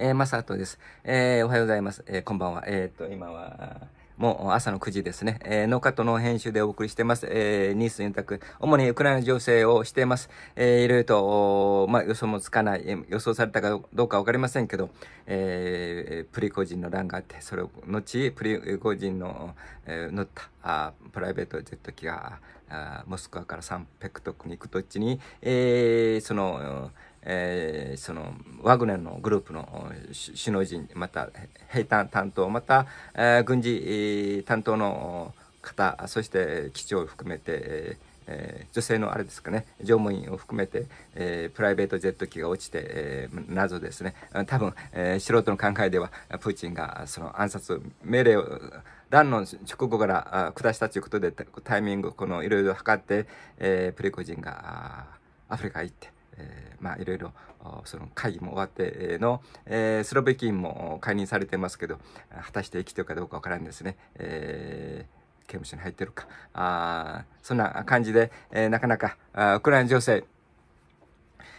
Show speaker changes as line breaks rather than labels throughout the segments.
えー、マサトです。えー、おはようございます。えー、こんばんは。えー、っと、今は、もう朝の9時ですね。えー、農家との編集でお送りしてます。えー、ニース4択。主にウクライナ情勢をしています。えー、いろいろと、まあ、予想もつかない、予想されたかどうかわかりませんけど、えー、プリコジンの乱があって、それを後、プリコジンの、えー、乗ったあプライベートジェット機が、あモスクワからサンペクトクに行くとっちに、えー、その、えー、そのワグネルのグループの首脳陣また兵隊担当また、えー、軍事担当の方そして機長を含めて、えーえ女性のあれですかね乗務員を含めて、えー、プライベートジェット機が落ちて、えー、謎ですね多分、えー、素人の考えではプーチンがその暗殺命令を弾の直後から下したということでタイミングこのいろいろ測って、えプリコジンがアフリカ行って。えー、まあいろいろその会議も終わっての、えー、スロベキンも解任されてますけど果たして生きてるかどうかわからんですね。えー刑務所に入ってるかあそんな感じで、えー、なかなかあウクライナ情勢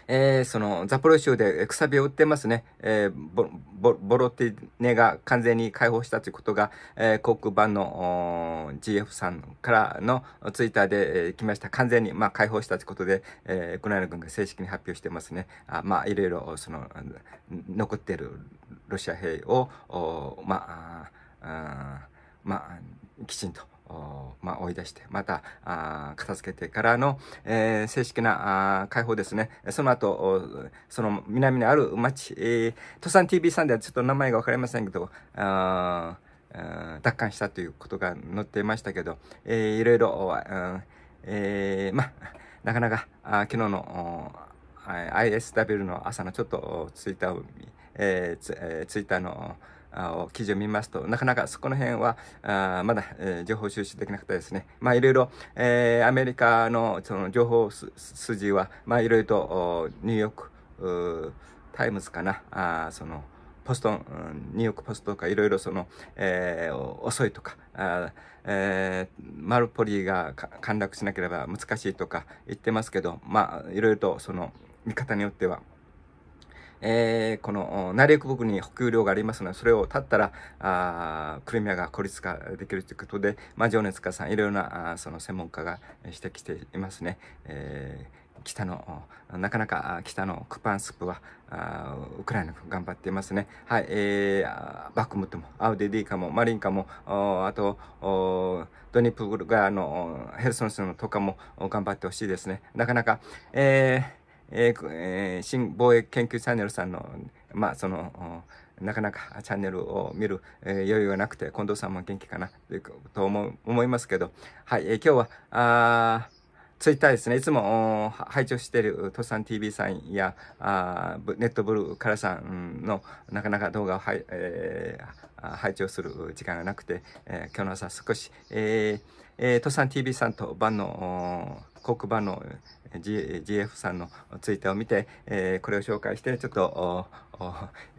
えー、その、ザポロ州でくさびを売ってますね。えー、ボボボロティネが完全に解放したということが、えー、航空版の GF さんからのツイッターで、えー、来ました。完全に、まあ、解放したということで、えー、ウクライナ軍が正式に発表してますね。あまあ、いろいろ、その、残ってるロシア兵を、まあ、あまあ、きちんと、まあ、追い出して、また、あ片付けてからの、えー、正式なあ解放ですね。その後、その南にある町、えー、土産 TV さんではちょっと名前がわかりませんけど、あ奪還したということが載っていましたけど、えー、いろいろ、うんえー、まあ、なかなか、あ昨日の ISW の朝のちょっとツイッターえーツえー、ツイッターの、記事を見ますと、なかなかそこの辺は、あまだ、えー、情報収集できなくてですね、まあいろいろ、えー、アメリカのその情報す筋は、まあいろいろとおニューヨークタイムズかな、あそのポストン、ニューヨークポストとかいろいろその、えー、遅いとか、あえー、マルポリが陥落しなければ難しいとか言ってますけど、まあいろいろとその見方によっては、えー、この内陸部に補給量がありますので、それを立ったら、あクリミアが孤立化できるということで、まあ、情熱家さん、いろいろなあその専門家が指摘していますね。えー北の、なかなか北のクパンスプは、ウクライナ頑張っていますね。はい、えー、バクムトも、アウディディカも、マリンカも、あと、ドニプルガのヘルソンスのとかも頑張ってほしいですね。なかなか、えーえーえ新防衛研究チャンネルさんの、まあ、その、なかなかチャンネルを見る、えー、余裕がなくて、近藤さんも元気かな、と思思いますけど、はい、えー、今日は、あツイッターですね、いつも拝聴しているトサン TV さんやあネットブルーからさんのなかなか動画を、はいえー、拝聴する時間がなくて、えー、今日の朝少し、えーえー、トサン TV さんと晩の黒板の G、f さんのツイッターを見て、えー、これを紹介して、ちょっと、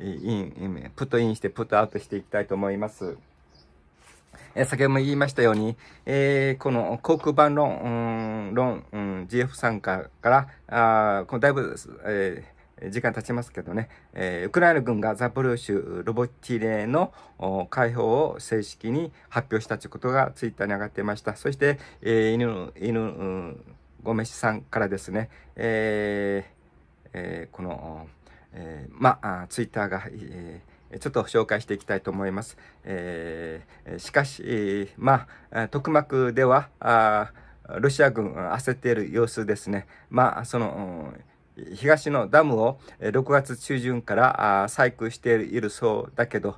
イン、プットインして、プットアウトしていきたいと思います。え先ほども言いましたように、えー、この黒板論、うん、論、うん、GF 参加から、あこのだいぶ、えー時間経ちますけどね、えー、ウクライナ軍がザポリー州ロボティレの解放を正式に発表したということがツイッターに上がっていました。そして、えー、犬、犬、うん、ごめしさんからですね、えーえー、この、えー、まあ、ツイッターが、えーちょっと紹介していきたいと思います。えー、しかし、まあ、特幕では、あロシア軍焦っている様子ですね。まあ、その、うん東のダムを6月中旬から採掘しているそうだけど、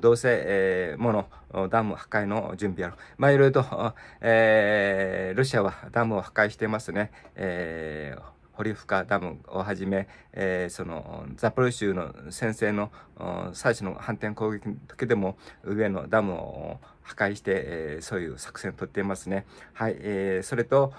どうせ、えー、ものダム破壊の準備やろまあいろいろと、えー、ロシアはダムを破壊してますね。えー堀深ダムをはじめ、えー、そのザポリ州の先制の最初の反転攻撃の時でも上のダムを破壊して、えー、そういう作戦をとっていますね。はい、えー、それと、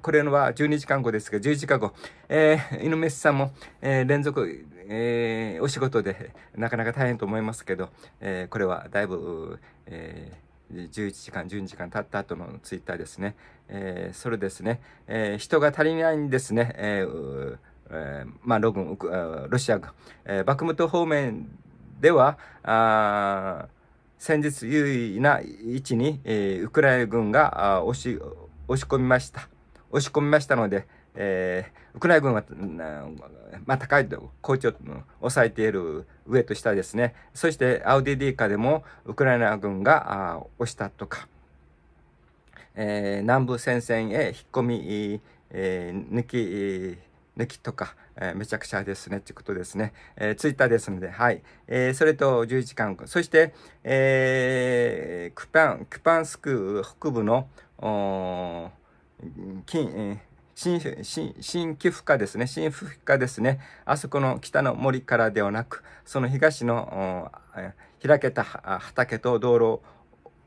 これのは12時間後ですが、11時間後、えー、井上さんも、えー、連続、えー、お仕事でなかなか大変と思いますけど、えー、これはだいぶ、えー11時間、12時間経った後のツイッターですね。えー、それですね、えー、人が足りないんですね。えーえー、まあ、ロン、ロシアが、えー、バクムト方面では、あ先日優位な位置に、えー、ウクライナ軍が押し、押し込みました。押し込みましたので、えー、ウクライナ軍は、まあ、高いと、高地を抑えている上と下ですね。そして、アウディディカでも、ウクライナ軍が押したとか、えー、南部戦線へ引っ込み、えー、抜き、抜きとか、えー、めちゃくちゃですね、ということですね。えー、ツイッターですので、はい。えー、それと11時間、そして、えー、クパン、クパンスク北部の、お近、えー新、新、新寄付ですね、新寄付ですね、あそこの北の森からではなく、その東の開けた畑と道路、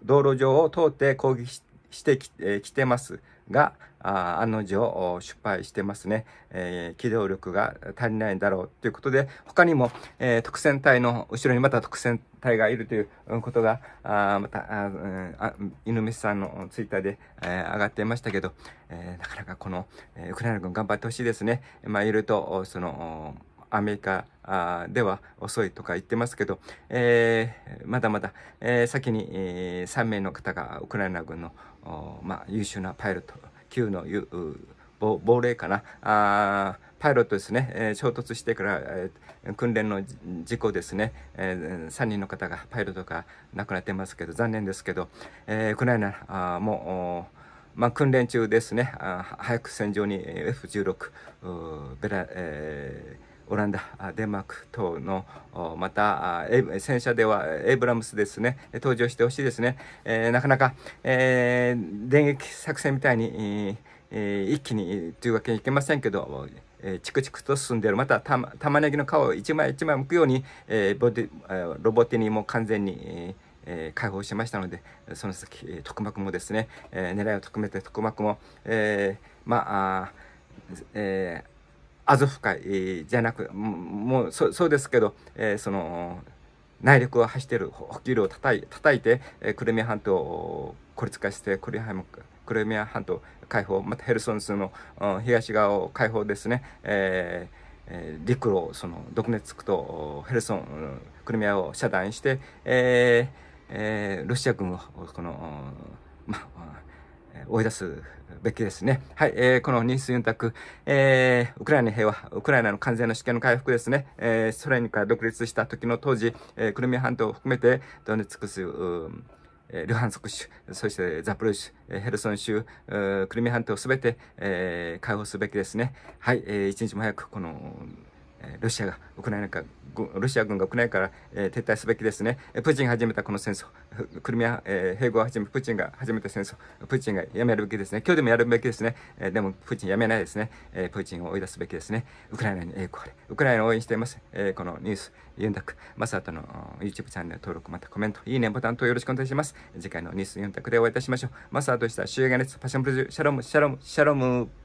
道路上を通って攻撃してきてますが、あ案の定失敗してますね、えー、機動力が足りないんだろうということで、他にも、えー、特戦隊の後ろにまた特戦隊がいるということが、あまた、あ、うん、犬飯さんのツイッターで、えー、上がっていましたけど、えなかなかこの、えウクライナ軍頑張ってほしいですね。まあ、いると、その、アメリカでは遅いとか言ってますけど、えー、まだまだ、えー、先に、えー、3名の方がウクライナ軍の、まあ、優秀なパイロット9の亡霊かなあパイロットですね、えー、衝突してから、えー、訓練の事故ですね、えー、3人の方がパイロットが亡くなってますけど残念ですけど、えー、ウクライナあもうまあ、訓練中ですねあ早く戦場に F16 ベラ、えーオランダデンマーク等のまた戦車ではエイブラムスですね登場してほしいですね、えー、なかなか、えー、電撃作戦みたいに、えー、一気にというわけにいけませんけどえー、チクチクと進んでいるまたた玉ねぎの皮を一枚一枚剥くように、えー、ボディロボティにも完全に、えーえ解放しましたのでその先、えー、特幕もですね、えー、狙いを含めて特幕も、えー、まあ、えーアゾフ海じゃなくもうそうですけど、えー、その内陸を走っている補給量を叩い叩いて、えー、クリミア半島を孤立化してクリハムクリミア半島解放またヘルソン州の東側を解放ですね、えーえ陸路をそのドクネツクとヘルソンクリミアを遮断して、えーえー、ロシア軍をこの、まあ追い出すべきですね。はい、えー、このニース・ユンタク、えー、ウクライナの平和、ウクライナの完全な主権の回復ですね、えー、ソ連から独立した時の当時、えー、クリミア半島を含めて、ドネツク州、ルハンソク州、そしてザプロイ州、ヘルソン州、クリミア半島すべて、えー、解放すべきですね。はい、えー、一日も早くこのロシアがウクライナかロシア軍がウクライナから、えー、撤退すべきですね。プーチンが始めたこの戦争、クリミア、えー、併合を始め、プーチンが始めた戦争、プーチンがやめるべきですね。今日でもやるべきですね。えー、でも、プーチンやめないですね、えー。プーチンを追い出すべきですね。ウクライナに栄光あれ。ウクライナを応援しています。えー、このニュース、ユンタク、マサトの YouTube チャンネル登録、またコメント、いいねボタンとよろしくお願いします。次回のニュースユンタクでお会いいたしましょう。マサトした終焉列、パシャンプルジュ、シャロム、シャロム、シャロム。